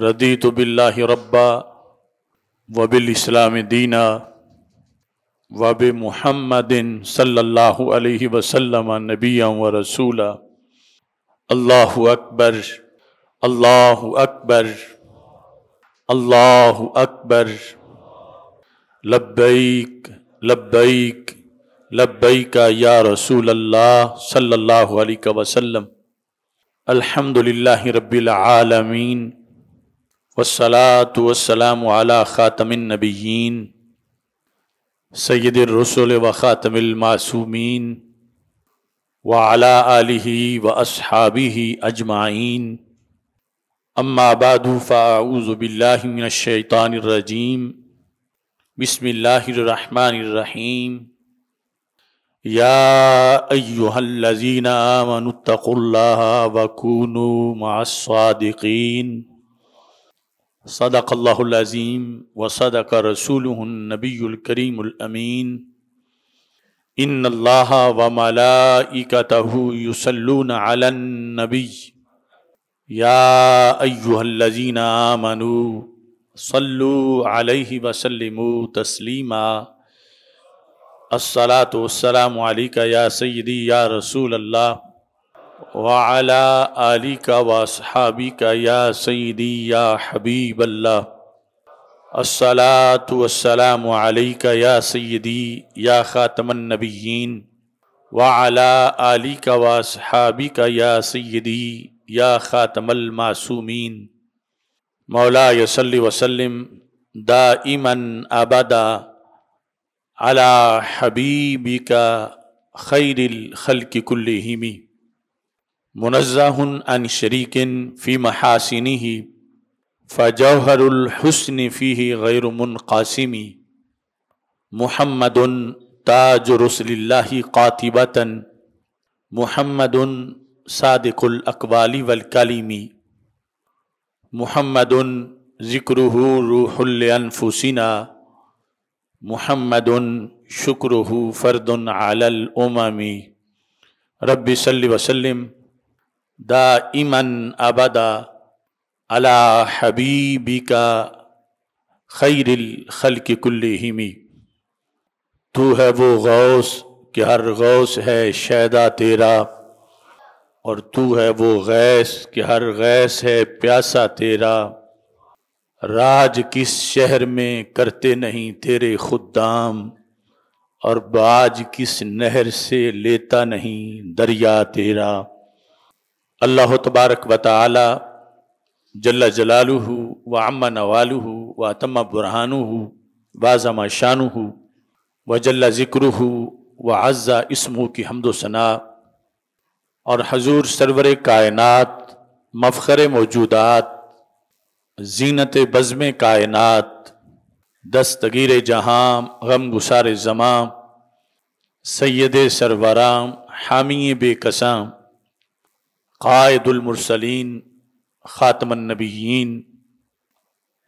रदी तो बिल्ला रब्बा वबिल इस्लाम दीना वब महमदिन सल्लल्लाहु अलैहि वसल्लम नबिया व रसूल अल्लाह अकबर अल्लाह अकबर अल्लाह अकबर लब्बैक लब्बैक लब्बैक या रसूल अल्लाह सल्लल्लाहु अलैहि वसल्लम अल्हम्दुलिल्लाहि रब्बिल आलमीन वसलातम ख़ातमिन नबीन सैद रसोल व ख़ातमिलमासूमीन व अला आलि व असहाबी अजमाइन ايها الذين امنوا اتقوا الله وكونوا مع الصادقين सदाक़ल्लाज़ीम व सदाक रसूल नबीकरीमीन इन अल्लाह व मलाइकतहु युसल्लून अलन नबी या अय्युहल्लजीना मनु सल्लु अलैहि वसल्लिमु तस्लीमा अस्सलातु वस्सलामु अलैका या सय्यदी या रसूल अल्लाह वाला अली का वासहाबी का या सईदी या हबीब अस्सलाम का या सैदी या ख़ातमनबीन वाला अली का वासहाबी का या सैदी या ख़ातमलमासूमीन मौला यसल्ल वसलम इमन आबादा अला हबीबी का खैरखल की कुल्लिमी मुनज़ाहन शरीकिन फ़ी महासिनी ही फ़जहरहसन फ़ी गैर मुनकासिमी महमद ताज रसल्ला कातिबता महमद सादिकुल अकबाली वलकलीमी महमद ज़िक्रुह रूहुलफुसिना महमद शुक्र फ़र्दन आलल उममी रब्बी सल्लि वसलम दा इमन अबदा अला हबीबी का खैरिल खल के कुल्लहिमी तू है वो गौस कि हर गौस है शैदा तेरा और तू है वो गैस कि हर गैस है प्यासा तेरा राज किस शहर में करते नहीं तेरे खुदाम और बाज किस नहर से लेता नहीं दरिया तेरा अल्लाह तबारक व ताली जल्ला जलालू व अम्मा नवालू व अतमा बुरहानू वाजमा शानू व जल्ला ज़िक्र व अज़ा इसमू की हमदोसना और हजूर सरवर कायनत मफ़र मौजूदात जीनत बज़म कायनत दस्तगीर जहाँ गम गुसार ज़मां सैद सरवराम हामी बेकसाम कायदुलमरसलिन ख़ातमनबीन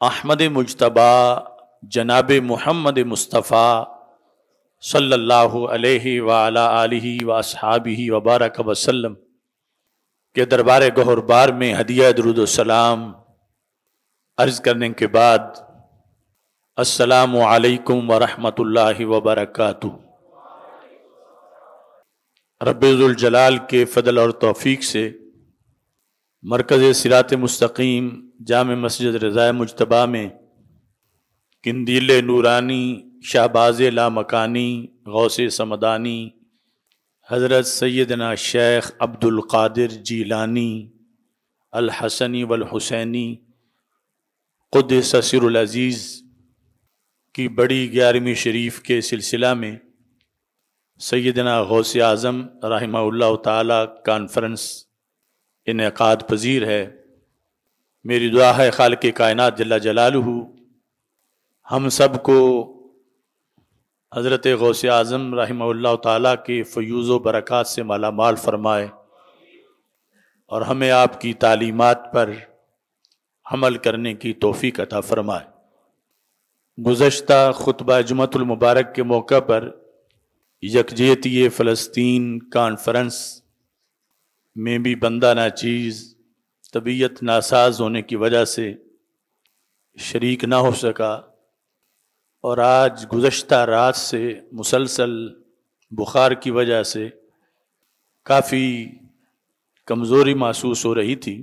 अहमद मुशतबा जनाब महमद मुस्तफ़ा सल्ला अलैहि वाला वबारक वसलम के दरबार गहरबार में हदिया दरुदसलाम अर्ज़ करने के बाद असलकम वरम वबरक रबाल के फ़दल और तोफ़ी से मरकज़ सिरात मस्तकीम जाम मस्जिद रज़ा मुजतबा में कंदील नूरानी शाहबाज ला मकानी गौसे समदानी हज़रत सैदना शेख अब्दुल्क़ादिर जीलानी अलहसनी वलहुसैनी क़ुद ससरज़ीज़ की बड़ी ग्यारहवीं शरीफ के सिलसिला में सैदना गौस आज़म रहमा कॉन्फ्रेंस इनका पजीर है मेरी दुआ है खाल के कायनत जला जलाल हम सब को हज़रत गौस आज़म रही ताली के फ्यूज़ व बरक़ात से माला माल फरमाए और हमें आपकी तालीमत पर हमल करने की तोफ़ी कथा फरमाए गुज्त खुतबा जुमतुलमबारक के मौका पर यकजहती फ़लस्तीन कॉन्फ्रेंस में भी बंदा ना चीज़ तबीयत नासाज होने की वजह से शरीक ना हो सका और आज गुज्त रात से मुसलसल बुखार की वजह से काफ़ी कमज़ोरी महसूस हो रही थी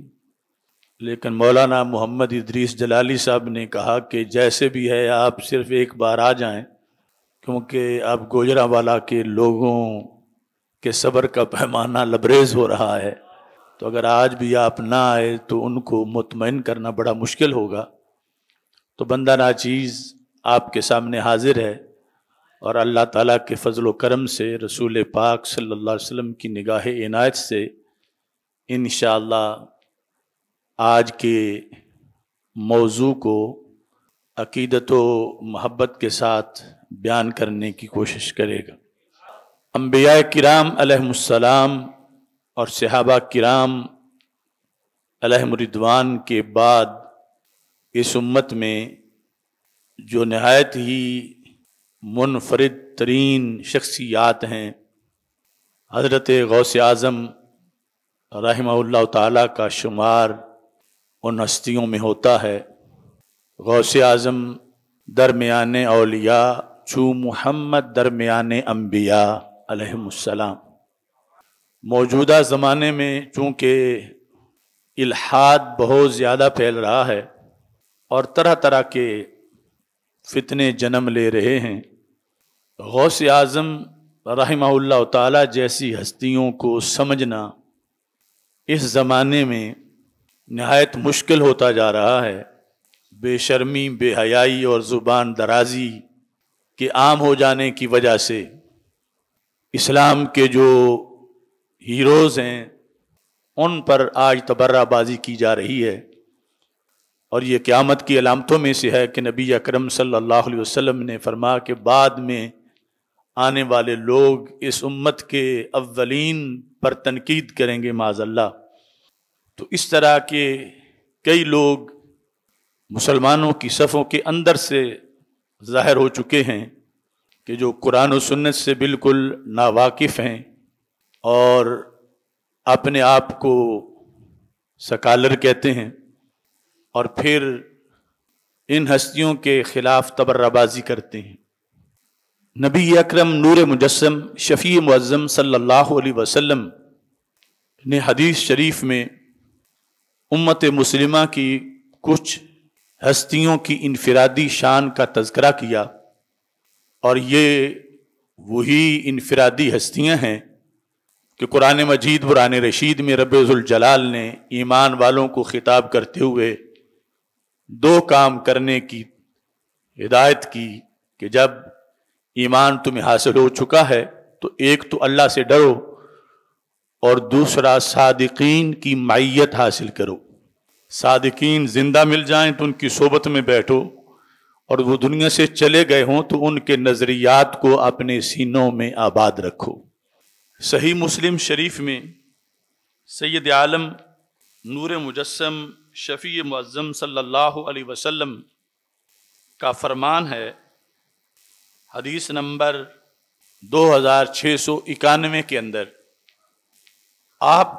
लेकिन मौलाना मोहम्मद इदरीस जलाली साहब ने कहा कि जैसे भी है आप सिर्फ़ एक बार आ जाएं क्योंकि आप गोजरा वाला के लोगों कि सबर का पैमाना लबरेज हो रहा है तो अगर आज भी आप ना आए तो उनको मुतमिन करना बड़ा मुश्किल होगा तो बंदा नाचीज़ आपके सामने हाजिर है और अल्लाह ताला के फजल करम से रसूल पाक सल्लल्लाहु अलैहि वसल्लम की निगाह इनायत से इन आज के मौजू को अकीदत महब्बत के साथ बयान करने की कोशिश करेगा अम्बिया किराम और सहाबा किराम अलहमरिदवान के बाद इस उम्मत में जो नहायत ही मुनफरद तरीन शख्सियात हैं हज़रत गौस आज़म रहमा ताला का शुमार उन हस्तियों में होता है गौस आज़म दरमियान अलिया चू मोहम्मद दरमियान अम्बिया अलैहिस्सलाम मौजूदा ज़माने में चूँकि इल्हाद बहुत ज़्यादा फैल रहा है और तरह तरह के फितने जन्म ले रहे हैं गौस आज़म रहमा ताला जैसी हस्तियों को समझना इस ज़माने में नहायत मुश्किल होता जा रहा है बेशर्मी बेहयाई और ज़ुबान दराजी के आम हो जाने की वजह से इस्लाम के जो हीरोज़ हैं उन पर आज तबर्राबाजी की जा रही है और ये क़्यामत की अलामतों में से है कि नबी अकरम सल्लल्लाहु अलैहि वसल्लम ने फरमा के बाद में आने वाले लोग इस उम्मत के अवलिन पर तनकीद करेंगे माजल्ला तो इस तरह के कई लोग मुसलमानों की सफ़ों के अंदर से ज़ाहिर हो चुके हैं कि जो कुरान सुन्नत से बिल्कुल नावाकिफ़ हैं और अपने आप को सकालर कहते हैं और फिर इन हस्तियों के ख़िलाफ़ तबर्राबाजी करते हैं नबी अकरम नूर मुजस्म शफ़ी मुज़म सल्लल्लाहु अलैहि वसल्लम ने हदीस शरीफ में उम्मत मुस्लिमा की कुछ हस्तियों की इनफरादी शान का तस्करा किया और ये वही इनफरादी हस्तियां हैं कि कुरान मजीद बुरान रशीद में जलाल ने ईमान वालों को ख़िताब करते हुए दो काम करने की हिदायत की कि जब ईमान तुम्हें हासिल हो चुका है तो एक तो अल्लाह से डरो और दूसरा सादकिन की माइत हासिल करो सादकिन ज़िंदा मिल जाएं तो उनकी सोबत में बैठो और वो दुनिया से चले गए हों तो उनके नज़रियात को अपने सीनों में आबाद रखो सही मुस्लिम शरीफ में सैद आलम नूर मुजस्म शफ़ी मुज़म सल्लल्लाहु अलैहि वसल्लम का फरमान है हदीस नंबर 2691 के अंदर आप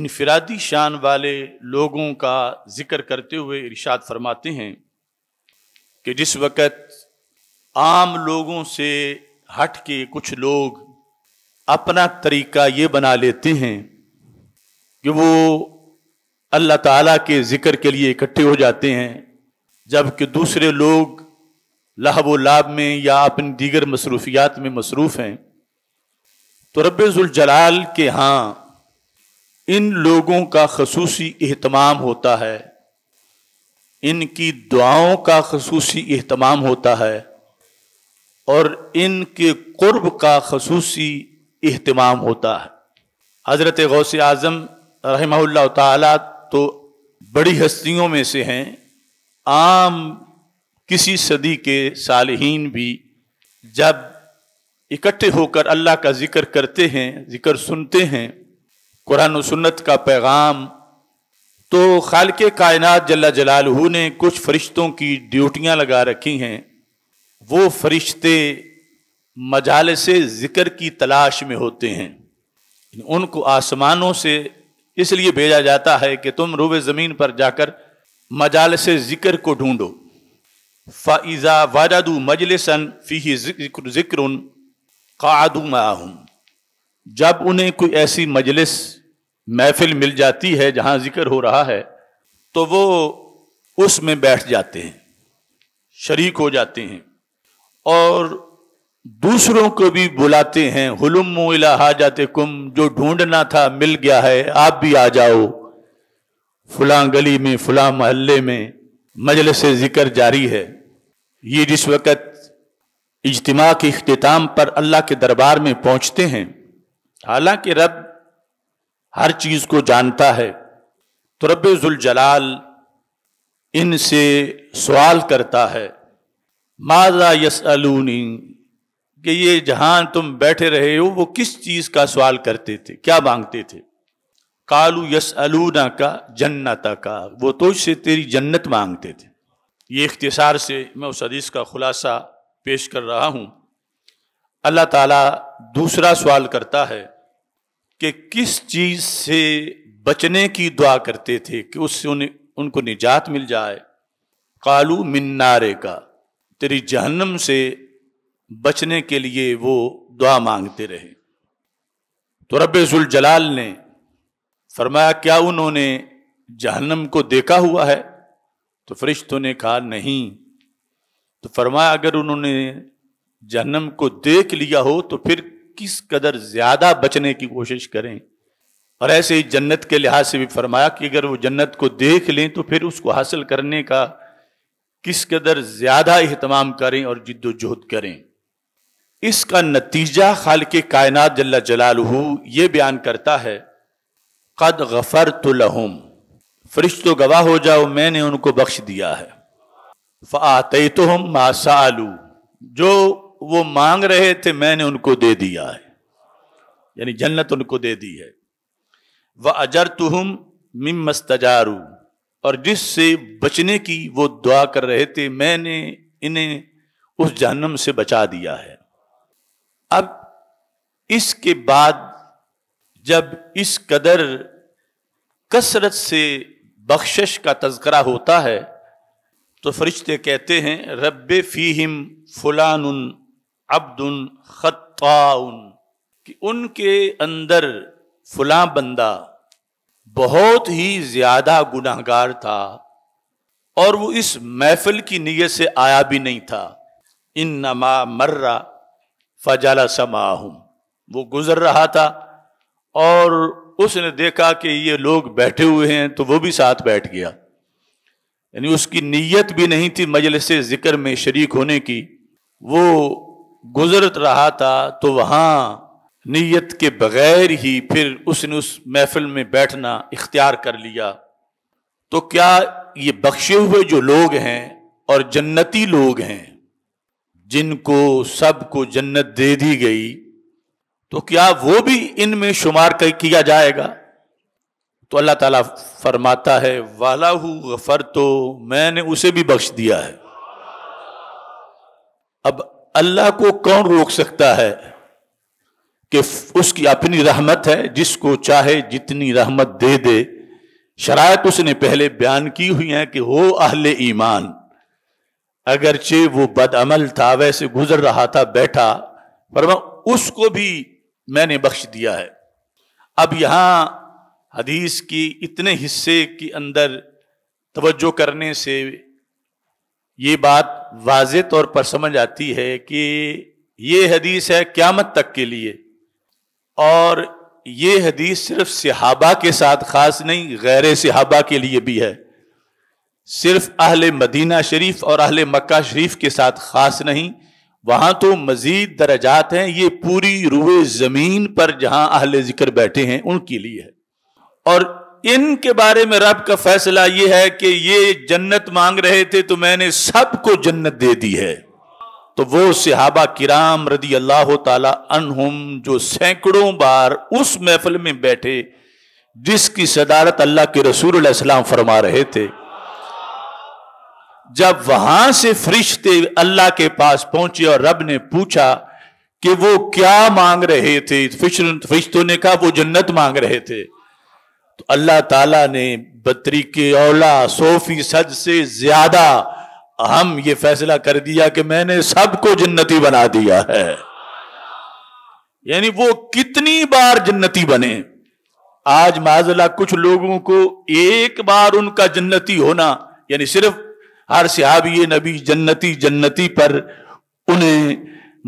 इनफरादी शान वाले लोगों का ज़िक्र करते हुए इरशाद फरमाते हैं कि जिस वक़्त आम लोगों से हट के कुछ लोग अपना तरीका ये बना लेते हैं कि वो अल्लाह ताला के ज़िक्र के लिए इकट्ठे हो जाते हैं जबकि दूसरे लोग लाभ लाभ में या अपनी दीगर मसरूफियात में मसरूफ़ हैं तो रबाल के हाँ इन लोगों का खसूसी अहतमाम होता है इनकी दुआओं का खसूसी अहतमाम होता है और इनके कुर्ब का खसूसी अहतमाम होता है हज़रत गौस आज़म रहमल्ला ताला तो बड़ी हस्तियों में से हैं आम किसी सदी के सालहीन भी जब इकट्ठे होकर अल्लाह का ज़िक्र करते हैं ज़िक्र सुनते हैं कुरान सुन्नत का पैगाम तो खाल के कायनात जल्ला जलालहू ने कुछ फरिश्तों की ड्यूटियां लगा रखी हैं वो फरिश्ते मजाल से ज़िक्र की तलाश में होते हैं उनको आसमानों से इसलिए भेजा जाता है कि तुम रूब ज़मीन पर जाकर मजाल से ज़िक्र को ढूंढो फ़ाइज़ा वाजादू मजलसन फ़ी ज़िक्र क़ादू माहूँ जब उन्हें कोई ऐसी मजलिस महफिल मिल जाती है जहाँ जिक्र हो रहा है तो वो उसमें बैठ जाते हैं शरीक हो जाते हैं और दूसरों को भी बुलाते हैं हुलम इला जाते कुम जो ढूंढना था मिल गया है आप भी आ जाओ फलां गली में फुला महल्ले में मजल से जिक्र जारी है ये जिस वक़्त इजतमा के अख्ताम पर अल्लाह के दरबार में पहुँचते हैं हालांकि रब हर चीज को जानता है तो रबाल इनसे सवाल करता है माजा यस अलूनी कि ये जहां तुम बैठे रहे हो वो किस चीज का सवाल करते थे क्या मांगते थे कालू यस अलूना का जन्नता का वो तो इससे तेरी जन्नत मांगते थे ये इख्तिसार से मैं उस हदीस का खुलासा पेश कर रहा हूँ अल्लाह ताला दूसरा सवाल करता है कि किस चीज से बचने की दुआ करते थे कि उससे उन्हें उनको निजात मिल जाए कालू मिन्नारे का तेरी जहन्नम से बचने के लिए वो दुआ मांगते रहे तो रब्जुल जलाल ने फरमाया क्या उन्होंने जहन्नम को देखा हुआ है तो फरिश्तों ने कहा नहीं तो फरमाया अगर उन्होंने जहन्नम को देख लिया हो तो फिर किस कदर ज्यादा बचने की कोशिश करें और ऐसे ही जन्नत के लिहाज से भी फरमाया कि अगर वो जन्नत को देख लें तो फिर उसको हासिल करने का किस कदर ज़्यादा अहतमाम करें और जिद्दोजहद करें इसका नतीजा खाल के कायनात जल्ला हु ये बयान करता है कद गफ़र तो लहम फरिश तो गवाह हो जाओ मैंने उनको बख्श दिया है फ़ात तो हम जो वो मांग रहे थे मैंने उनको दे दिया है यानी जन्नत उनको दे दी है वह अजर तुहम मिमस्तारू और जिससे बचने की वो दुआ कर रहे थे मैंने इन्हें उस जहनम से बचा दिया है अब इसके बाद जब इस कदर कसरत से बख्शिश का तस्करा होता है तो फरिश्ते कहते हैं रब फ़ीहिम फ़ुलान अब्दुन खत्ताउन कि उनके अंदर फुला बंदा बहुत ही ज्यादा गुनाहगार था और वो इस महफिल की नीयत से आया भी नहीं था इन नमा मर्रा फजाला समाहम वो गुजर रहा था और उसने देखा कि ये लोग बैठे हुए हैं तो वो भी साथ बैठ गया यानी उसकी नीयत भी नहीं थी मजलिस जिक्र में शरीक होने की वो गुजर रहा था तो वहाँ नीयत के बगैर ही फिर उसने उस महफिल में बैठना इख्तियार कर लिया तो क्या ये बख्शे हुए जो लोग हैं और जन्नती लोग हैं जिनको सबको जन्नत दे दी गई तो क्या वो भी इनमें शुमार किया जाएगा तो अल्लाह ताला फरमाता है वाला गफर तो मैंने उसे भी बख्श दिया है अब अल्लाह को कौन रोक सकता है कि उसकी अपनी रहमत है जिसको चाहे जितनी रहमत दे दे शरात उसने पहले बयान की हुई है कि हो अहले ईमान अगरचे वो बदअमल था वैसे गुजर रहा था बैठा पर उसको भी मैंने बख्श दिया है अब यहां हदीस की इतने हिस्से के अंदर तवज्जो करने से ये बात वाज तौर पर समझ आती है कि ये हदीस है क्यामत तक के लिए और ये हदीस सिर्फ सिहाबा के साथ खास नहीं गैर सिहाबा के लिए भी है सिर्फ अहल मदीना शरीफ और अहल मक्का शरीफ के साथ खास नहीं वहाँ तो मजीद दर्जात हैं ये पूरी रुए ज़मीन पर जहाँ अहल ज़िक्र बैठे हैं उनके लिए है और इनके बारे में रब का फैसला यह है कि ये जन्नत मांग रहे थे तो मैंने सबको जन्नत दे दी है तो वो सिहाबा किराम रदी अल्लाह तहम जो सैकड़ों बार उस महफल में बैठे जिसकी सदारत अल्लाह के रसूल फरमा रहे थे जब वहां से फरिश्ते अल्लाह के पास पहुंचे और रब ने पूछा कि वो क्या मांग रहे थे फरिश्तों ने कहा वो जन्नत मांग रहे थे तो अल्लाह ताला ने बतरी के औला सौ फीसद से ज्यादा हम ये फैसला कर दिया कि मैंने सबको जन्नती बना दिया है यानी वो कितनी बार जन्नती बने आज माजला कुछ लोगों को एक बार उनका जन्नती होना यानी सिर्फ हर सिहाबी नबी जन्नती जन्नती पर उन्हें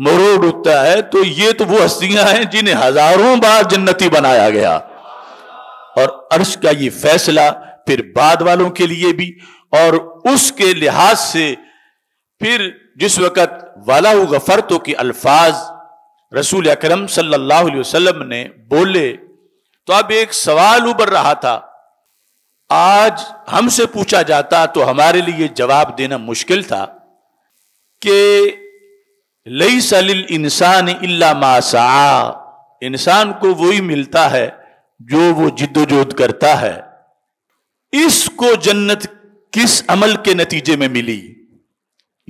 मरोड़ उठता है तो ये तो वो हस्तियां हैं जिन्हें हजारों बार जन्नती बनाया गया और अर्श का ये फैसला फिर बाद वालों के लिए भी और उसके लिहाज से फिर जिस वक़्त वाला गफर तो के अल्फाज रसूल अकरम सल्लल्लाहु अलैहि वसल्लम ने बोले तो अब एक सवाल उबर रहा था आज हमसे पूछा जाता तो हमारे लिए जवाब देना मुश्किल था कि लई सलिल इंसान इल्ला मासा इंसान को वही मिलता है जो वो जिद्दोजोद करता है इसको जन्नत किस अमल के नतीजे में मिली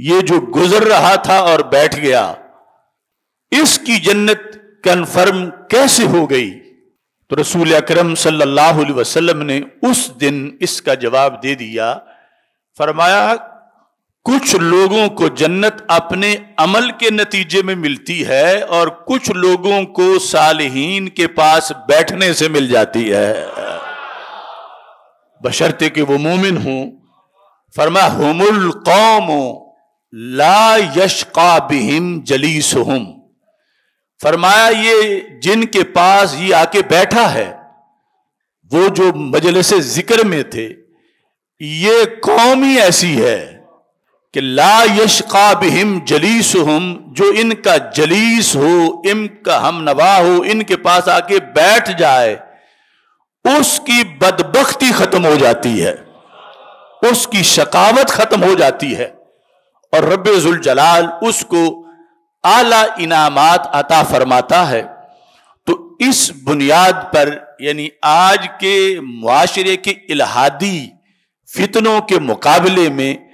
ये जो गुजर रहा था और बैठ गया इसकी जन्नत कन्फर्म कैसे हो गई तो रसूल अक्रम सल्लाम ने उस दिन इसका जवाब दे दिया फरमाया कुछ लोगों को जन्नत अपने अमल के नतीजे में मिलती है और कुछ लोगों को सालहीन के पास बैठने से मिल जाती है बशर्ते कि वो मोमिन हूं फरमा हमुल कौम ला का बिहिम जलीस हम फरमाया ये जिनके पास ये आके बैठा है वो जो मजलिस जिक्र में थे ये कौम ही ऐसी है कि ला का बिहिम जलीस हम जो इनका जलीस हो का हम नवा हो इनके पास आके बैठ जाए उसकी बदबख्ती खत्म हो जाती है उसकी शकावत खत्म हो जाती है और रबेजुल जलाल उसको आला इनामात अता फरमाता है तो इस बुनियाद पर यानी आज के माशरे के इलाहादी फितनों के मुकाबले में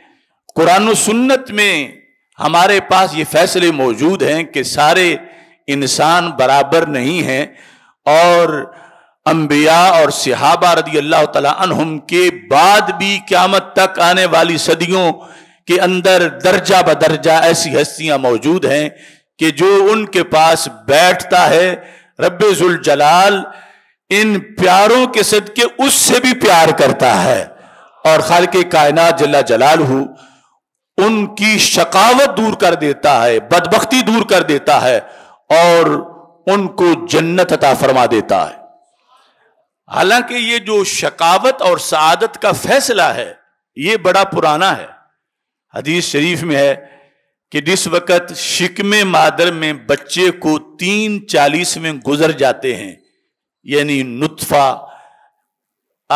कुरान सुन्नत में हमारे पास ये फैसले मौजूद हैं कि सारे इंसान बराबर नहीं हैं और अम्बिया और सिहाबा रदी अल्लाह तलाम के बाद भी क्यामत तक आने वाली सदियों के अंदर दर्जा बदर्जा ऐसी हस्तियां मौजूद हैं कि जो उनके पास बैठता है रबाल इन प्यारों के सदके उससे भी प्यार करता है और खाल के कायनात जला जलाल हूँ उनकी शकावत दूर कर देता है बदबख्ती दूर कर देता है और उनको जन्नत अता फरमा देता है हालांकि ये जो शकावत और सादत का फैसला है ये बड़ा पुराना है हदीस शरीफ में है कि जिस वक़्त शिकमे मादर में बच्चे को तीन चालीस में गुजर जाते हैं यानी नुतफ़ा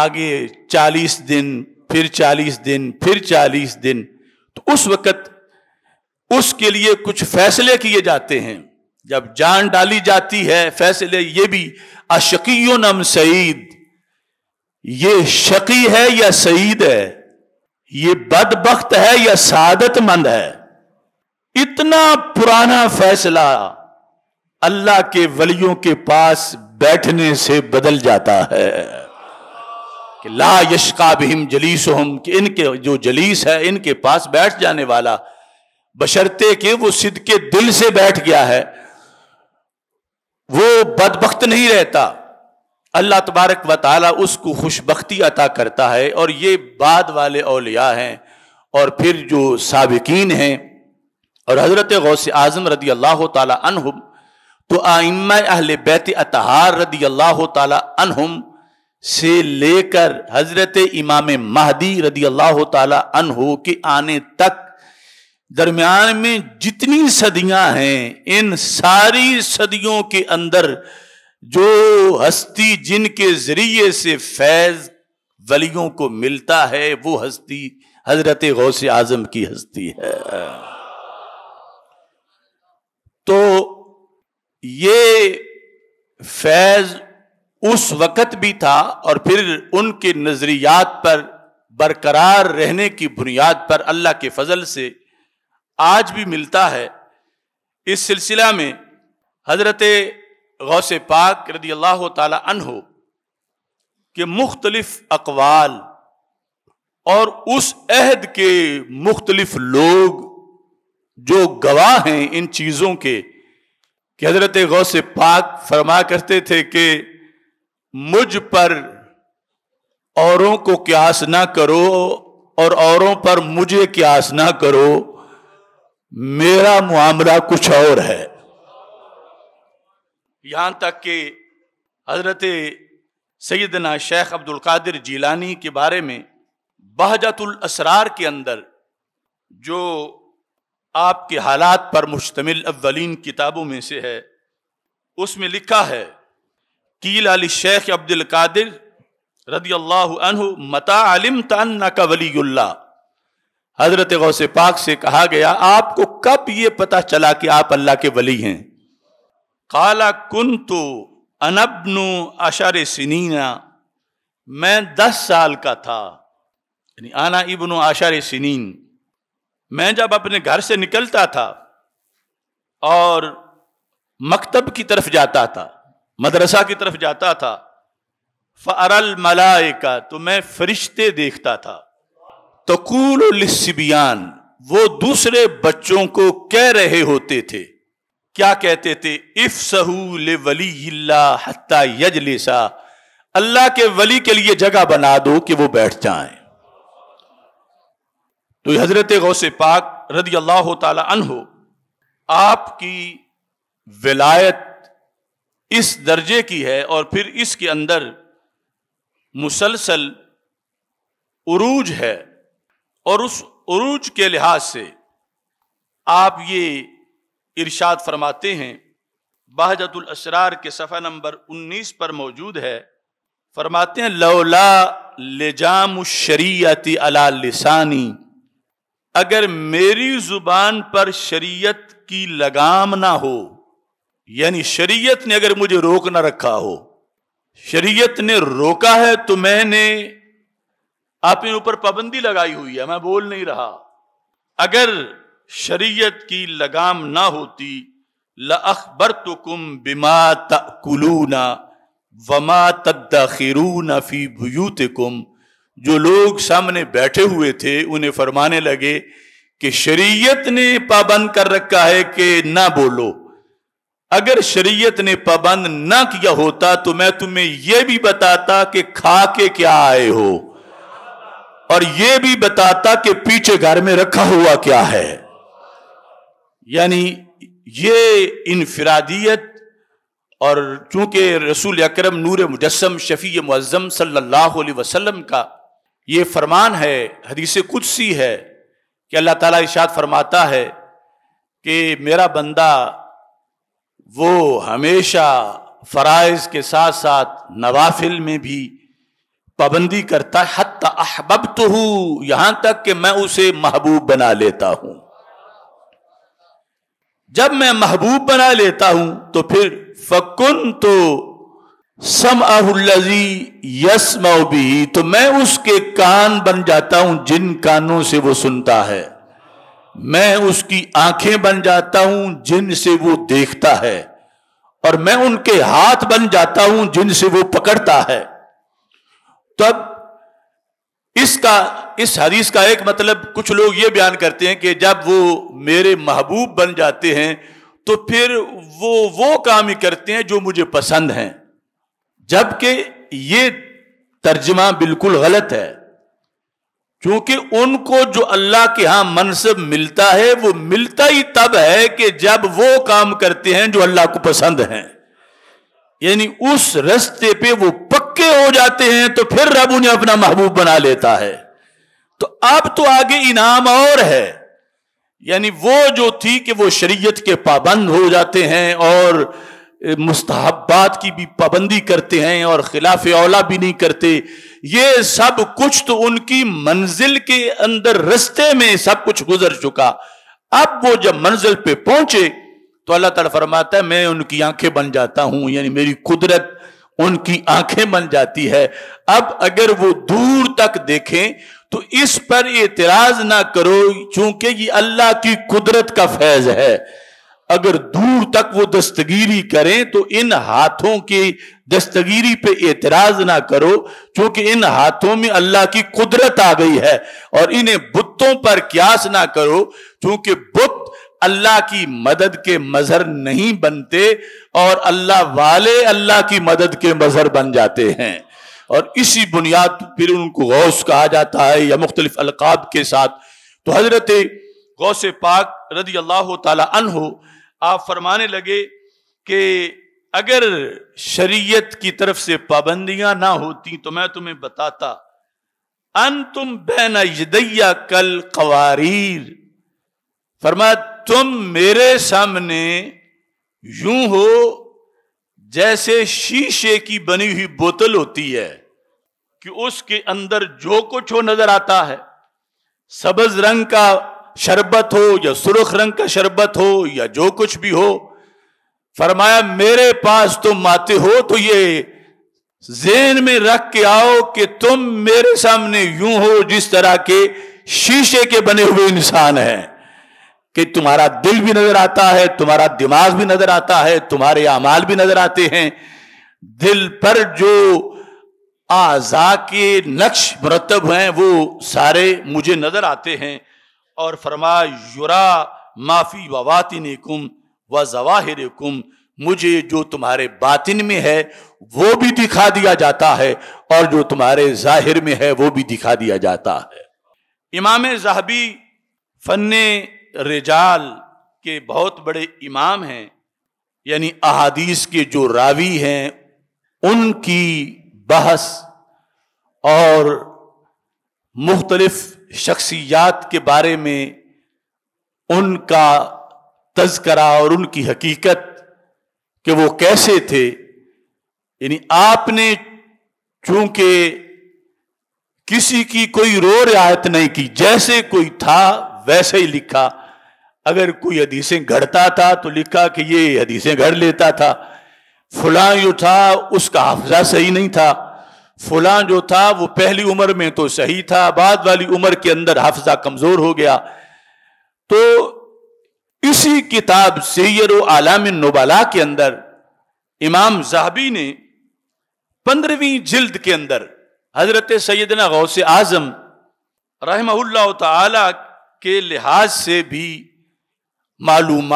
आगे चालीस दिन फिर चालीस दिन फिर चालीस दिन तो उस वक़्त उसके लिए कुछ फैसले किए जाते हैं जब जान डाली जाती है फैसले ये भी अशकी नम सईद ये शकी है या सईद है ये बदबخت है या सादतमंद है इतना पुराना फैसला अल्लाह के वलियों के पास बैठने से बदल जाता है कि ला यशका बिहिम जलीस हम कि इनके जो जलीस है इनके पास बैठ जाने वाला बशर्ते कि वो सिद के दिल से बैठ गया है वो बदबख्त नहीं रहता अल्लाह तबारक व ताली उसको खुशबख्ती अता करता है और ये बाद वाले अलिया हैं और फिर जो सबकिन हैं और हज़रत गौस आज़म रदी अल्लाह तहम तो आइम अहल बैत अतहार रदी अल्लाह तहम से लेकर हजरत इमाम महदी रदी अल्लाह तहो के आने तक दरमियान में जितनी सदियां हैं इन सारी सदियों के अंदर जो हस्ती जिनके जरिए से फैज वलियों को मिलता है वो हस्ती हजरत गौसे आजम की हस्ती है तो ये फैज उस वक़्त भी था और फिर उनके नज़रियात पर बरकरार रहने की बुनियाद पर अल्लाह के फजल से आज भी मिलता है इस सिलसिला में हज़रत गौसे पाक रदी अल्लाह तहो के मुख्तलफ़ अकवाल और उस अहद के मुख्तलफ़ लोग जो गवाह हैं इन चीज़ों के कि हज़रत गौसे पाक फरमा करते थे कि मुझ पर औरों को क्यास ना करो और औरों पर मुझे क्यास ना करो मेरा मामला कुछ और है यहां तक कि हजरत सैदना शेख अब्दुल कादिर जीलानी के बारे में बहजतुल असरार के अंदर जो आपके हालात पर मुश्तमिल अवलिन किताबों में से है उसमें लिखा है कील अली शेख अब्दुल कादिर रदी अल्लाह मता अलिम तन्ना का वली हजरत गौसे पाक से कहा गया आपको कब ये पता चला कि आप अल्लाह के वली हैं काला कुन तो अनबनु अशर सिनीना मैं दस साल का था यानी आना इबन आशार सिनीन मैं जब अपने घर से निकलता था और मकतब की तरफ जाता था मदरसा की तरफ जाता था फ़रल मलाइका तो मैं फरिश्ते देखता था तकूल सिबियान वो दूसरे बच्चों को कह रहे होते थे क्या कहते थे इफ सहूल वली हत्ता यजलिसा अल्लाह के वली के लिए जगह बना दो कि वो बैठ जाए तो हजरत से पाक रदी अल्लाह तला आपकी विलायत इस दर्जे की है और फिर इसके अंदर मुसलसल उरूज है और उस उरूज के लिहाज से आप ये इरशाद फरमाते हैं बहजतुल असरार के सफ़ा नंबर 19 पर मौजूद है फरमाते हैं लौला जाम शरीयती अला लिसानी अगर मेरी ज़ुबान पर शरीयत की लगाम ना हो यानी शरीयत ने अगर मुझे रोक ना रखा हो शरीयत ने रोका है तो मैंने अपने ऊपर पाबंदी लगाई हुई है मैं बोल नहीं रहा अगर शरीयत की लगाम ना होती लखबर तो कुम बिमा तुलू ना वमा ना फी भूत कुम जो लोग सामने बैठे हुए थे उन्हें फरमाने लगे कि शरीयत ने पाबंद कर रखा है कि ना बोलो अगर शरीयत ने पाबंद ना किया होता तो मैं तुम्हें यह भी बताता कि खा के क्या आए हो और यह भी बताता कि पीछे घर में रखा हुआ क्या है यानी ये इनफरादियत और चूंकि रसूल अकरम नूर मुजस्म शफी मुज़म सल्लल्लाहु अलैहि वसल्लम का ये फरमान है हदीस कुदसी है कि अल्लाह ताला इशाद फरमाता है कि मेरा बंदा वो हमेशा फराइज के साथ साथ नवाफिल में भी पाबंदी करता है हत अहबब तो हूँ यहां तक कि मैं उसे महबूब बना लेता हूं जब मैं महबूब बना लेता हूं तो फिर फकुन तो सम अहुल्लजी मोबी तो मैं उसके कान बन जाता हूं जिन कानों से वो सुनता है मैं उसकी आंखें बन जाता हूं जिनसे वो देखता है और मैं उनके हाथ बन जाता हूं जिनसे वो पकड़ता है तब इसका इस हदीस का एक मतलब कुछ लोग ये बयान करते हैं कि जब वो मेरे महबूब बन जाते हैं तो फिर वो वो काम ही करते हैं जो मुझे पसंद हैं जबकि ये तर्जमा बिल्कुल गलत है क्योंकि उनको जो अल्लाह के यहां मनसब मिलता है वो मिलता ही तब है कि जब वो काम करते हैं जो अल्लाह को पसंद है यानी उस रस्ते पे वो पक्के हो जाते हैं तो फिर रब उन्हें अपना महबूब बना लेता है तो अब तो आगे इनाम और है यानी वो जो थी कि वो शरीयत के पाबंद हो जाते हैं और मुस्तहबात की भी पाबंदी करते हैं और खिलाफ औला भी नहीं करते ये सब कुछ तो उनकी मंजिल के अंदर रस्ते में सब कुछ गुजर चुका अब वो जब मंजिल पे पहुंचे तो अल्लाह तला फरमाता है मैं उनकी आंखें बन जाता हूं यानी मेरी कुदरत उनकी आंखें बन जाती है अब अगर वो दूर तक देखें तो इस पर एतराज ना करो चूंकि ये अल्लाह की कुदरत का फैज है अगर दूर तक वो दस्तगीरी करें तो इन हाथों की दस्तगीरी पे एतराज ना करो क्योंकि इन हाथों में अल्लाह की कुदरत आ गई है और इन्हें बुतों पर क्यास ना करो क्योंकि बुत अल्लाह की मदद के मजहर नहीं बनते और अल्लाह वाले अल्लाह की मदद के मजहर बन जाते हैं और इसी बुनियाद फिर उनको गौस कहा जाता है या मुख्तलिफ अलकाब के साथ तो हजरत गौसे पाक रदी अल्लाह तला आप फरमाने लगे कि अगर शरीयत की तरफ से पाबंदियां ना होती तो मैं तुम्हें बताता अन तुम यदैया कल कवारीर फरमा तुम मेरे सामने यूं हो जैसे शीशे की बनी हुई बोतल होती है कि उसके अंदर जो कुछ हो नजर आता है सबज रंग का शरबत हो या सुरख रंग का शरबत हो या जो कुछ भी हो फरमाया मेरे पास तुम आते हो तो ये जेन में रख के आओ कि तुम मेरे सामने यूं हो जिस तरह के शीशे के बने हुए इंसान हैं कि तुम्हारा दिल भी नजर आता है तुम्हारा दिमाग भी नजर आता है तुम्हारे अमाल भी नजर आते हैं दिल पर जो आजा के नक्श मरतब हैं वो सारे मुझे नजर आते हैं और फरमा युरा माफ़ी वातिन कुम व जवाहिर कुम मुझे जो तुम्हारे बातिन में है वो भी दिखा दिया जाता है और जो तुम्हारे जाहिर में है वो भी दिखा दिया जाता है इमाम जहबी फन रिजाल के बहुत बड़े इमाम हैं यानी अहादीस के जो रावी हैं उनकी बहस और मुख्तलफ शख्सियात के बारे में उनका तस्करा और उनकी हकीकत कि वो कैसे थे यानी आपने चूंकि किसी की कोई रो रियायत नहीं की जैसे कोई था वैसे ही लिखा अगर कोई हदीसें घड़ता था तो लिखा कि ये हदीसें घड़ लेता था फुला जो था उसका हाफजा सही नहीं था फुलां जो था वो पहली उम्र में तो सही था बाद वाली उम्र के अंदर हाफजा कमजोर हो गया तो इसी किताब सैयर आलाम नोबाला के अंदर इमाम जहाबी ने पंद्रहवीं जिल्द के अंदर हजरत सैदना गौस आजम रहमल्ला के लिहाज से भी मालूम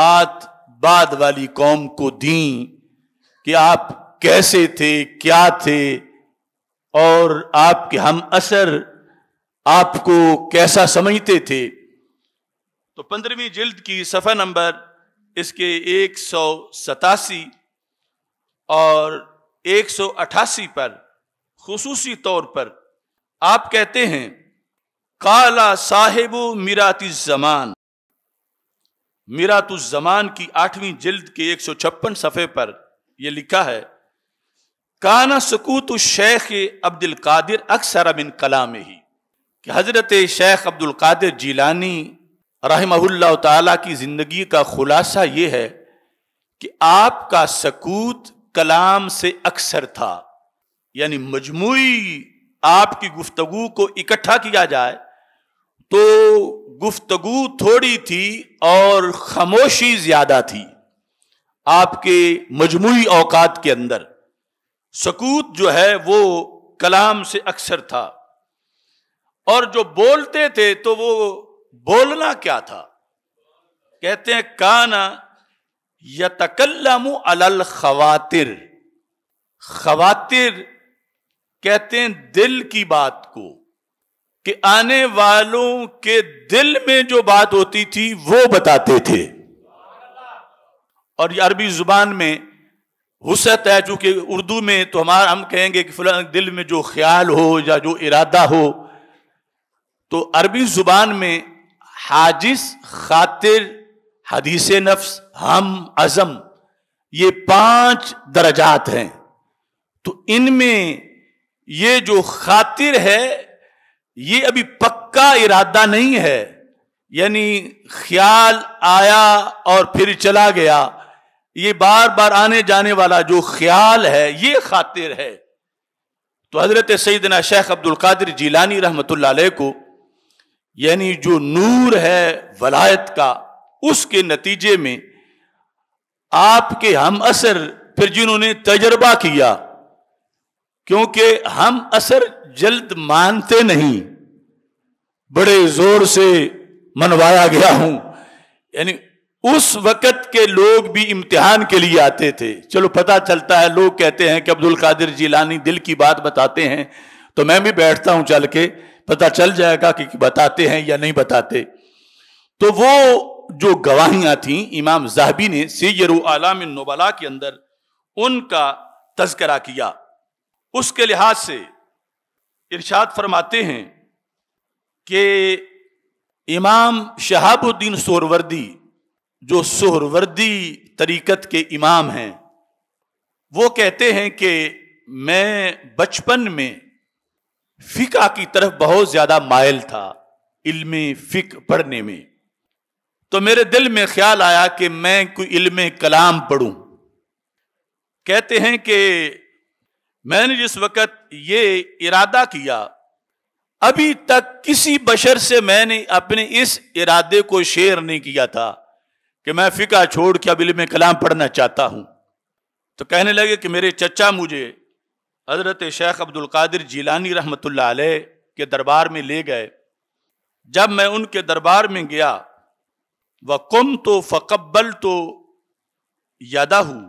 बाद वाली कौम को दी कि आप कैसे थे क्या थे और आपके हम असर आपको कैसा समझते थे तो पंद्रहवीं जिल्द की सफ़ा नंबर इसके एक सौ सतासी और एक सौ अठासी पर खसूसी तौर पर आप कहते हैं काला साहेब मीराती ज़मान मीरातुजमान की आठवीं जिल्द के एक सौ छप्पन सफ़े पर यह लिखा है काना सकूत शेख अब्दुल कादिर अक्सर बिन कलाम ही कि हज़रत शेख अब्दुल कादिर जीलानी रहमहुल्ला ताला की ज़िंदगी का खुलासा ये है कि आपका सकूत कलाम से अक्सर था यानी मजमू आपकी गुफ्तगु को इकट्ठा किया जाए तो गुफ्तगु थोड़ी थी और खामोशी ज़्यादा थी आपके मजमू अवकात के अंदर सकूत जो है वो कलाम से अक्सर था और जो बोलते थे तो वो बोलना क्या था कहते हैं काना या तकल्लम अलल खवातिर खवातिर कहते हैं दिल की बात को कि आने वालों के दिल में जो बात होती थी वो बताते थे और ये अरबी जुबान में वसत है चूँकि उर्दू में तो हमारा हम कहेंगे कि फिलहाल दिल में जो ख्याल हो या जो इरादा हो तो अरबी ज़ुबान में हाजिस खातिर हदीस नफ्स हम अज़म ये पांच दर्जात हैं तो इनमें ये जो खातिर है ये अभी पक्का इरादा नहीं है यानी ख्याल आया और फिर चला गया ये बार बार आने जाने वाला जो ख्याल है ये खातिर है तो हजरत सईदना शेख अब्दुल कादिर जीलानी रहमत को यानी जो नूर है वलायत का उसके नतीजे में आपके हम असर फिर जिन्होंने तजर्बा किया क्योंकि हम असर जल्द मानते नहीं बड़े जोर से मनवाया गया हूं यानी उस वक़्त के लोग भी इम्तिहान के लिए आते थे चलो पता चलता है लोग कहते हैं कि अब्दुल कादिर जिलानी दिल की बात बताते हैं तो मैं भी बैठता हूं चल के पता चल जाएगा कि बताते हैं या नहीं बताते तो वो जो गवाहियां थीं इमाम जहबी ने सैर आलाम नोबला के अंदर उनका तस्करा किया उसके लिहाज से इर्शाद फरमाते हैं कि इमाम शहाबुद्दीन सोरवर्दी जो सुहरवर्दी तरीकत के इमाम हैं वो कहते हैं कि मैं बचपन में फ़िका की तरफ बहुत ज़्यादा मायल था इल्म फ़िक पढ़ने में तो मेरे दिल में ख्याल आया कि मैं कोई इल्म कलाम पढ़ूं कहते हैं कि मैंने जिस वक़्त ये इरादा किया अभी तक किसी बशर से मैंने अपने इस इरादे को शेयर नहीं किया था कि मैं फ़िका छोड़ के अब में कलाम पढ़ना चाहता हूँ तो कहने लगे कि मेरे चचा मुझे हज़रत शेख अब्दुल कादिर जीलानी रहमत के दरबार में ले गए जब मैं उनके दरबार में गया व कुम तो फ़कबल तो यादा हूँ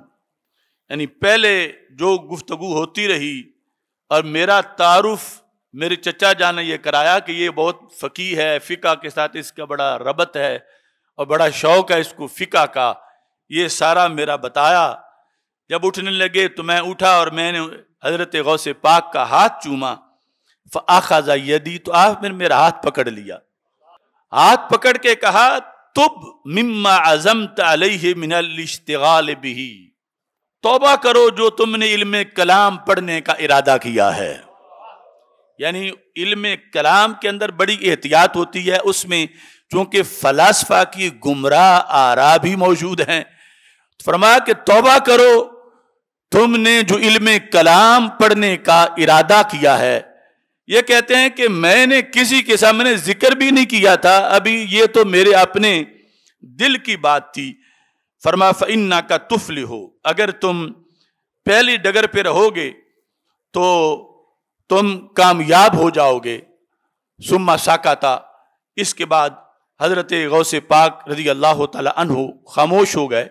यानी पहले जो गुफ्तु होती रही और मेरा तारुफ़ मेरे चचा जान ने यह कराया कि ये बहुत फ़की है फ़िका के साथ इसका बड़ा रबत है और बड़ा शौक है इसको फ़िका का ये सारा मेरा बताया जब उठने लगे तो मैं उठा और मैंने हज़रत गौ से पाक का हाथ चूमा फ़ाखाजा यदि तो आपने मेरा हाथ पकड़ लिया हाथ पकड़ के कहा तुब मिम्मा अजम तलह मिनल भी तोबा करो जो तुमने इल्म कलाम पढ़ने का इरादा किया है यानी इल्म कलाम के अंदर बड़ी एहतियात होती है उसमें चूंकि फलासफा की गुमराह आरा भी मौजूद हैं तो फरमा के तोबा करो तुमने जो इल्म कलाम पढ़ने का इरादा किया है ये कहते हैं कि मैंने किसी के सामने जिक्र भी नहीं किया था अभी ये तो मेरे अपने दिल की बात थी फरमा फन्ना का तुफल हो अगर तुम पहली डगर पे रहोगे तो तुम कामयाब हो जाओगे सुम्मा साका था इसके बाद हज़रत गौ से पाक रजी अल्लाह हो खामोश हो गए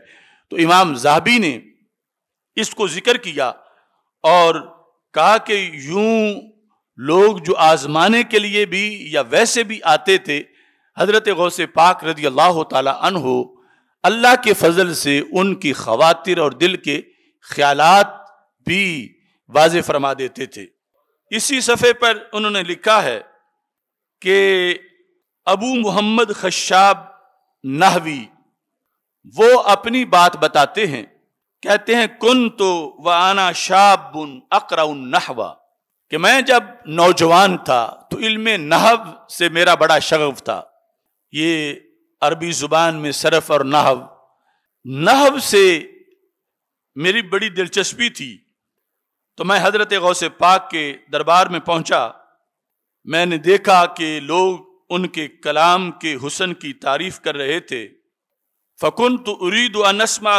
तो इमाम जहाबी ने इसको ज़िक्र किया और कहा कि यूं लोग जो आज़माने के लिए भी या वैसे भी आते थे हज़रत गौ से पाक रजी अल्लाह हो अल्लाह के फजल से उनकी खवातिर और दिल के ख्याल भी वाज फरमा देते थे इसी सफ़े पर उन्होंने लिखा है कि अबू मोहम्मद खशाब नहवी वो अपनी बात बताते हैं कहते हैं कुन तो व आना उन अकराउन नहवा कि मैं जब नौजवान था तो इल्म नहव से मेरा बड़ा शगफ था ये अरबी ज़ुबान में सरफ और नहव नहव से मेरी बड़ी दिलचस्पी थी तो मैं हज़रत से पाक के दरबार में पहुंचा मैंने देखा कि लोग उनके कलाम के हुसन की तारीफ कर रहे थे फ़कुन तो उरीद अनसमा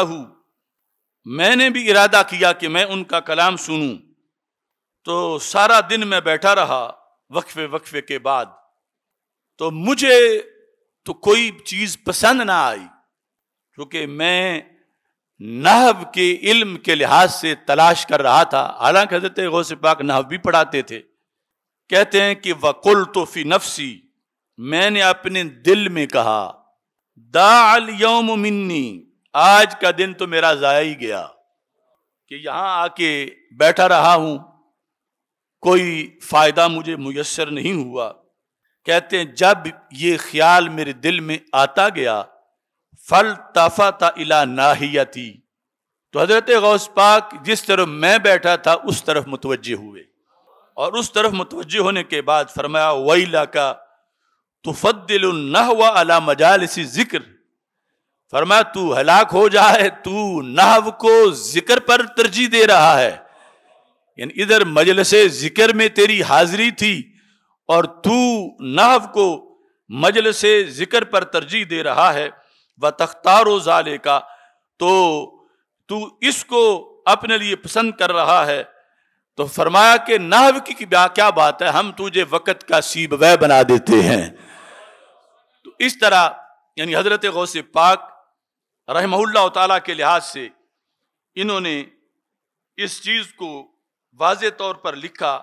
मैंने भी इरादा किया कि मैं उनका कलाम सुनूं तो सारा दिन मैं बैठा रहा वक्फे वक्फे के बाद तो मुझे तो कोई चीज़ पसंद ना आई क्योंकि मैं नहब के इल्म के लिहाज से तलाश कर रहा था हालांकि हजरत से पाक नहब भी पढ़ाते थे कहते हैं कि वकुल तो फी नफसी मैंने अपने दिल में कहा दाल यौम मिन्नी आज का दिन तो मेरा ज़ाया ही गया कि यहाँ आके बैठा रहा हूँ कोई फ़ायदा मुझे मुयसर नहीं हुआ कहते हैं जब ये ख्याल मेरे दिल में आता गया फल तफा इला थी तो हजरत गौस पाक जिस तरफ मैं बैठा था उस तरफ मुतवजे हुए और उस तरफ मुतवजे होने के बाद फरमाया वही इलाका तुफदिलनह अला मजालसी जिक्र फरमाया तू हलाक हो जाए तू नहव को जिक्र पर तरजीह दे रहा है यानी इधर मजलस जिक्र में तेरी हाजिरी थी और तू नहव को मजलस जिक्र पर तरजीह दे रहा है व तख्तार जाले का तो तू इसको अपने लिए पसंद कर रहा है तो फरमाया कि नहव की क्या बात है हम तुझे वक़्त का वह बना देते हैं इस तरह यानी हजरत गौ से पाक रहमल्ला ताला के लिहाज से इन्होंने इस चीज़ को वाज तौर पर लिखा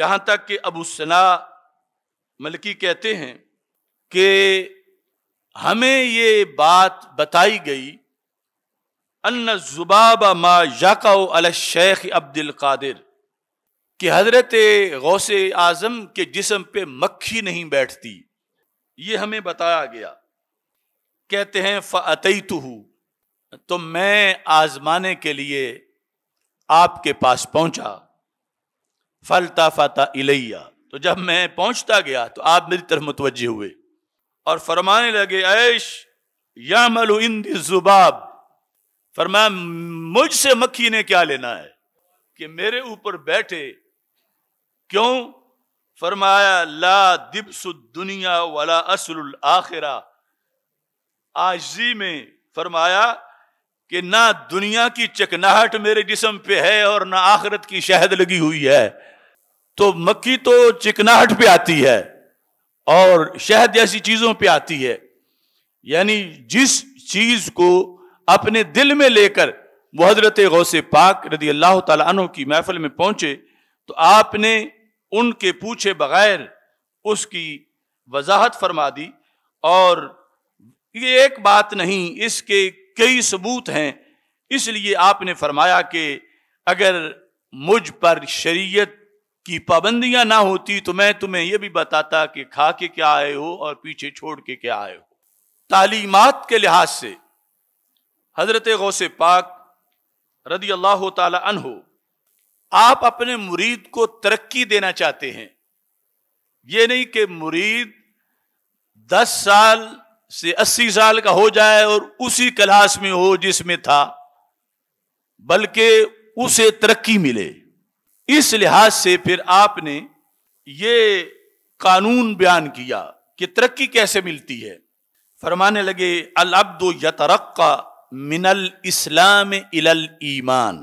यहां तक कि अबू सना मलकी कहते हैं कि हमें ये बात बताई गई अन्न जुबाब मा याका शेख अब्दुल कादिर कि हजरत गौस आज़म के जिसम पे मक्खी नहीं बैठती ये हमें बताया गया कहते हैं फ़तई तो मैं आजमाने के लिए आपके पास पहुंचा फलता फाता इलैया तो जब मैं पहुंचता गया तो आप मेरी तरफ मुतवजे हुए और फरमाने लगे ऐश या मलु इंदी जुबाब फरमाया मुझसे मक्खी ने क्या लेना है कि मेरे ऊपर बैठे क्यों फरमाया ला दिब्सुद्दुनिया वाला असल आखिरा आजी में फरमाया कि ना दुनिया की चकनाहट मेरे जिसम पे है और ना आखिरत की शहद लगी हुई है तो मक्की तो चिकनाहट पे आती है और शहद जैसी चीजों पे आती है यानी जिस चीज को अपने दिल में लेकर वो हजरत गौसे पाक रदी अल्लाह तु की महफल में पहुंचे तो आपने उनके पूछे बगैर उसकी वजाहत फरमा दी और ये एक बात नहीं इसके कई सबूत हैं इसलिए आपने फरमाया कि अगर मुझ पर शरीयत की पाबंदियां ना होती तो मैं तुम्हें यह भी बताता कि खा के क्या आए हो और पीछे छोड़ के क्या आए हो तालीमत के लिहाज से हजरत गौसे पाक रदी अल्लाह हो आप अपने मुरीद को तरक्की देना चाहते हैं ये नहीं कि मुरीद दस साल से अस्सी साल का हो जाए और उसी क्लास में हो जिसमें था बल्कि उसे तरक्की मिले इस लिहाज से फिर आपने ये कानून बयान किया कि तरक्की कैसे मिलती है फरमाने लगे अल अब्दो यतरक्का मिनल इस्लाम इलल ईमान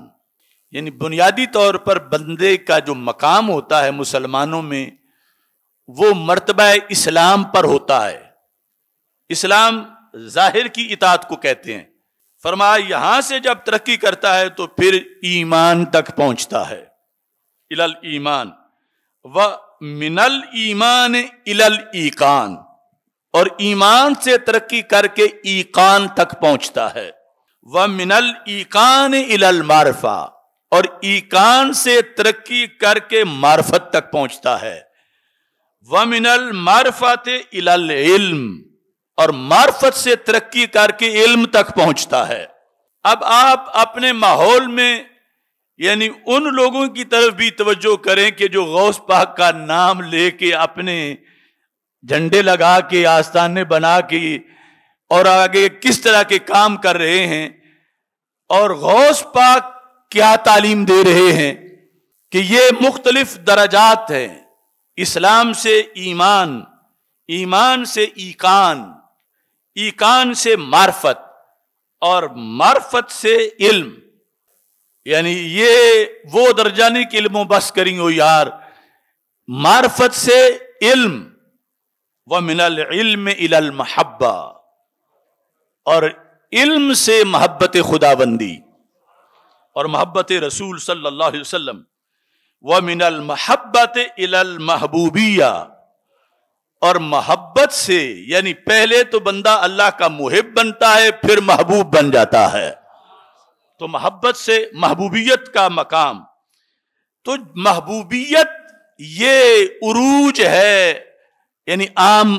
यानी बुनियादी तौर पर बंदे का जो मकाम होता है मुसलमानों में वो मरतबा इस्लाम पर होता है इस्लाम जाहिर की इतात को कहते हैं फरमाया यहां से जब तरक्की करता है तो फिर ईमान तक पहुंचता है इलल ईमान व मिनल ईमान इलल ईकान और ईमान से तरक्की करके ईकान तक पहुंचता है व मिनल ईकान इलल मारफा और ईकान से तरक्की करके मार्फत तक पहुंचता है वमिनल मार्फत इलल इल्म और मार्फत से तरक्की करके इल्म तक पहुंचता है अब आप अपने माहौल में यानी उन लोगों की तरफ भी तवज्जो करें कि जो गौस पाक का नाम लेके अपने झंडे लगा के आस्थाने बना के और आगे किस तरह के काम कर रहे हैं और गौस पाक क्या तालीम दे रहे हैं कि ये मुख्तलिफ दराजात हैं इस्लाम से ईमान ईमान से ईकान ईकान से मार्फत और मार्फत से इल्म यानी ये वो दर्जा नहीं कि इल्मों बस करेंगे यार मार्फत से इल्म व मिनल इल्म इलल महब्बा और इल्म से मोहब्बत खुदाबंदी और मोहब्बत रसूल सल्ला वसल्लम व मिनल महब्बत इलल महबूबिया और मोहब्बत से यानी पहले तो बंदा अल्लाह का मुहिब बनता है फिर महबूब बन जाता है तो महब्बत से महबूबियत का मकाम तो महबूबियत ये उरूज है यानी आम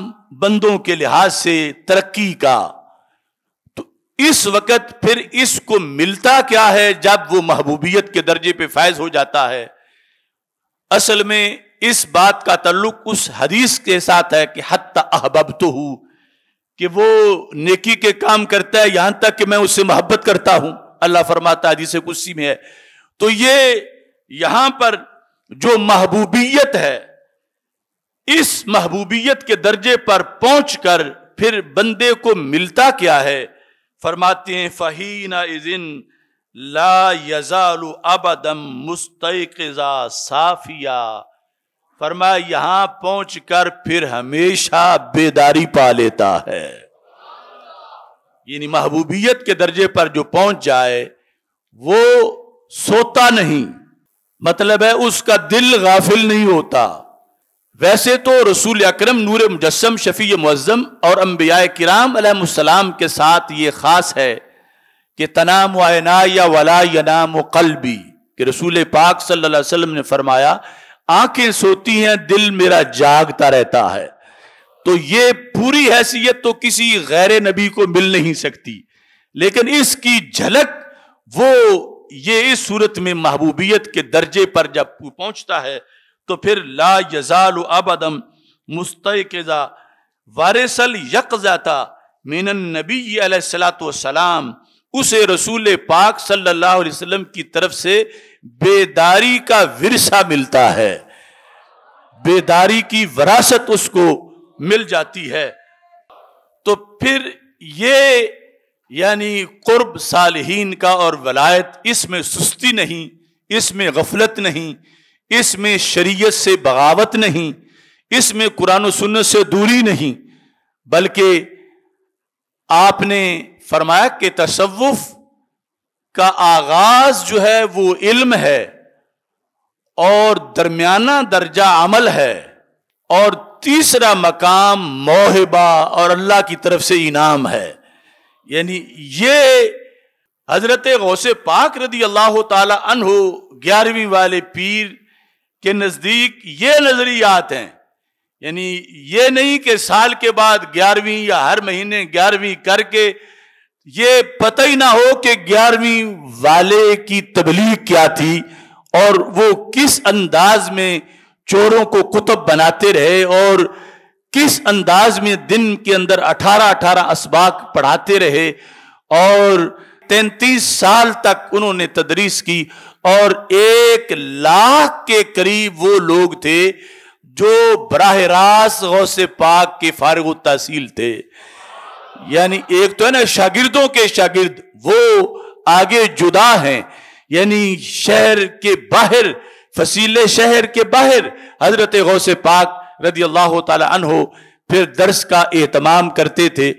बंदों के लिहाज से तरक्की का इस वक्त फिर इसको मिलता क्या है जब वो महबूबियत के दर्जे पे फैज हो जाता है असल में इस बात का तल्लुक उस हदीस के साथ है कि हत अहबब तो हूं कि वो नेकी के काम करता है यहां तक कि मैं उससे मोहब्बत करता हूं अल्लाह फरमाता हदीस कुर्सी में है तो ये यहां पर जो महबूबियत है इस महबूबियत के दर्जे पर पहुंचकर फिर बंदे को मिलता क्या है फरमाते हैं फ़हीना इज़िन ला यजालु अबदम मुस्तैकजा साफिया फरमा यहां पहुंच कर फिर हमेशा बेदारी पा लेता है यानी महबूबियत के दर्जे पर जो पहुंच जाए वो सोता नहीं मतलब है उसका दिल गाफिल नहीं होता वैसे तो रसूल अक्रम नूर मुजस्म शफी मुज़म और अम्बिया कराम के साथ ये ख़ास है कि तनाम आना या वला कल भी कि रसूल पाक सल्लाम ने फरमाया आंखें सोती हैं दिल मेरा जागता रहता है तो ये पूरी हैसियत तो किसी गैर नबी को मिल नहीं सकती लेकिन इसकी झलक वो ये इस सूरत में महबूबियत के दर्जे पर जब पहुंचता है तो फिर ला यजाल अबदम मुस्तकजा वारसल यकजाता मीन नबी सलाम उसे रसूल पाक सल्लल्लाहु अलैहि वसल्लम की तरफ से बेदारी का विरसा मिलता है बेदारी की वरासत उसको मिल जाती है तो फिर ये यानी कुर्ब सालहीन का और वलायत इसमें सुस्ती नहीं इसमें गफलत नहीं इसमें शरीयत से बगावत नहीं इसमें कुरान सुन्न से दूरी नहीं बल्कि आपने फरमाया कि तसव्वुफ का आगाज जो है वो इल्म है और दरमियाना दर्जा अमल है और तीसरा मकाम मोहबा और अल्लाह की तरफ से इनाम है यानी ये हजरत गौसे पाक रदी अल्लाह तला ग्यारहवीं वाले पीर के नज़दीक ये नज़रियात हैं यानी ये नहीं कि साल के बाद ग्यारहवीं या हर महीने ग्यारहवीं करके ये पता ही ना हो कि ग्यारहवीं वाले की तबलीग क्या थी और वो किस अंदाज में चोरों को कुतुब बनाते रहे और किस अंदाज में दिन के अंदर अठारह अठारह इसबाक पढ़ाते रहे और तैतीस साल तक उन्होंने तदरीस की और एक लाख के करीब वो लोग थे जो बराह रास्त गौसे पाक के फारग तहसील थे यानी एक तो है ना शागिर्दों के शागिर्द वो आगे जुदा हैं यानी शहर के बाहर फसीले शहर के बाहर हजरत गौसे पाक रदी अल्लाह तहो फिर दर्स का एहतमाम करते थे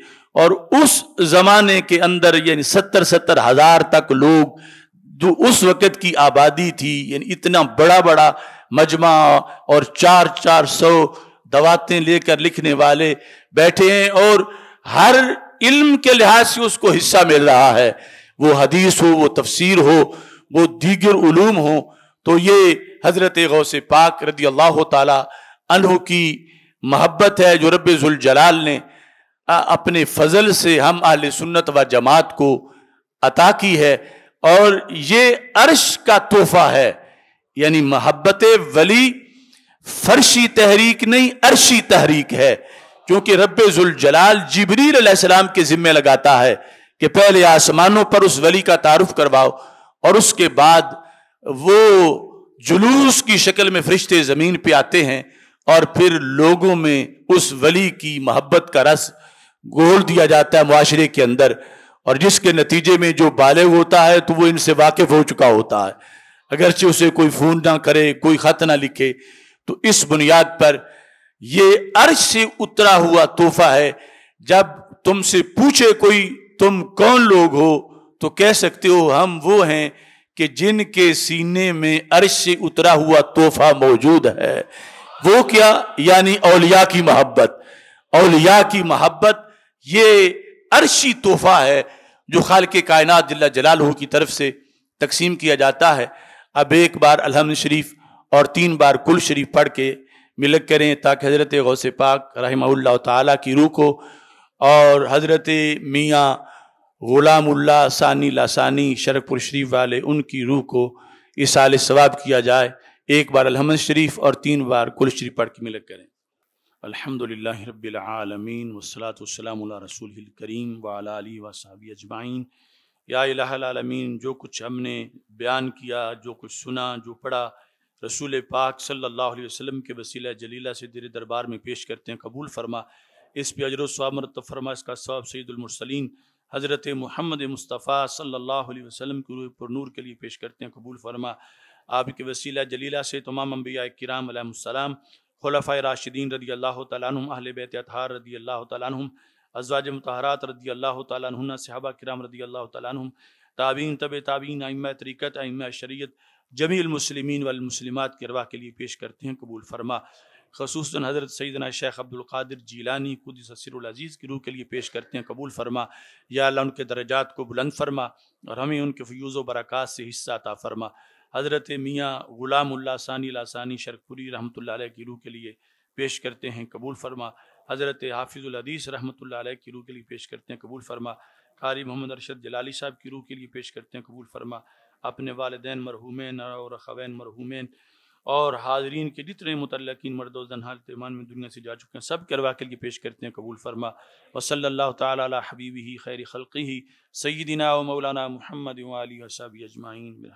और उस जमाने के अंदर यानी सत्तर सत्तर हजार तक लोग जो उस वक़्त की आबादी थी यानी इतना बड़ा बड़ा मजमा और चार चार सौ दवातें लेकर लिखने वाले बैठे हैं और हर इल्म के लिहाज से उसको हिस्सा मिल रहा है वो हदीस हो वो तफसीर हो वो दीगर उलूम हो तो ये हज़रत से पाक रदी अल्लाह तहों की महब्बत है जो रब जलाल ने अपने फजल से हम आल सुन्नत व जमात को अता की है और ये अर्श का तोहफा है यानी मोहब्बत वली फर्शी तहरीक नहीं अर्शी तहरीक है क्योंकि रबाल जबरील सलाम के जिम्मे लगाता है कि पहले आसमानों पर उस वली का तारुफ करवाओ और उसके बाद वो जुलूस की शक्ल में फरिश्ते ज़मीन पे आते हैं और फिर लोगों में उस वली की मोहब्बत का रस घोल दिया जाता है माशरे के अंदर और जिसके नतीजे में जो बाले होता है तो वो इनसे वाकिफ हो चुका होता है अगरचे उसे कोई फोन ना करे कोई खत ना लिखे तो इस बुनियाद पर ये अर्श से उतरा हुआ तोहफा है जब तुमसे पूछे कोई तुम कौन लोग हो तो कह सकते हो हम वो हैं कि जिनके सीने में अर्श से उतरा हुआ तोहफा मौजूद है वो क्या यानी औलिया की मोहब्बत औलिया की मोहब्बत ये अर्शी तोहफा है जो खाल के कायनत जल्ला जलालहू की तरफ से तकसीम किया जाता है अब एक बार अलहमद शरीफ और तीन बार कुल शरीफ पढ़ के मिलक करें ताकि हज़रत से पाक रहमल ताली की रूह को और हज़रत मियाँ ग़ुलामुल्ला सानी लासानी शरकपुर शरीफ वाले उनकी रूह को इस साल सवाब किया जाए एक बार अलहमद शरीफ और तीन बार कुल शरीफ पढ़ के मिलक करें अल्हम्दुलिल्लाह रब्बिल आलमीन वस्सलातु वस्सलामु अला रसूलिल करीम व अला आलिहि व सहाबी अजमाइन या इलाहल आलमीन जो कुछ हमने बयान किया जो कुछ सुना जो पढ़ा रसूल पाक सल्लल्लाहु अलैहि वसल्लम के वसीला जलीला से तेरे दरबार में पेश करते हैं कबूल फरमा इस पे अजर मरत फरमा इसका सवाब सईदुलमरसलिन हज़रत मोहम्मद मुस्तफ़ा सल्लल्लाहु अलैहि वसल्लम के रूह पर नूर के लिए पेश करते हैं कबूल फरमा आपके वसीला जलीला से तमाम अम्बिया कराम खलफ़ा राशिदीन रदी अल्लाह तुम अहल बैत अतहार रदी अल्लाह तुम अजवाज मतहरात रदी अल्लाह तहन सहाबा कराम रदी अल्लाह तुम ताबीन तब ताबीन आइम तरीक़त आइम शरीत जमीलमसलिमिन वालमसलिमत के रवा के लिए पेश करते हैं कबूल फरमा खसूस हज़रत सईदना शेख अब्दुल्कर जीलानी खुद ससरज़ीज़ की रूह के लिए पेश करते हैं कबूल फरमा या अल्लाह उनके दर्जात को बुलंद फरमा और हमें उनके फ्यूज़ व बरक़ात से हिस्सा ता फरमा हज़रत मियाँ ग़ुलामुल्ला सानी लासानी शरकपुरी रहमत की रूह के लिए पेश करते हैं कबूल फरमा हज़रत हाफिज़ुलहदीस रहमत की रूह के लिए पेश करते हैं कबूल फरमा कारी मोहम्मद अरशद जलाली साहब की रूह के लिए पेश करते हैं कबूल फरमा अपने वालदे मरहूमैन और ख़वैन मरहूमैन और हाजरीन के जितने मतलकिन मर्द जनहाल तमान में दुनिया से जा चुके हैं सब करवा के लिए पेश करते हैं कबूल फरमा वसल्ला तबीबी हबीबी खैर खलकी सैदिना मौलाना मोहम्मद वाली वसाबी अजमाइन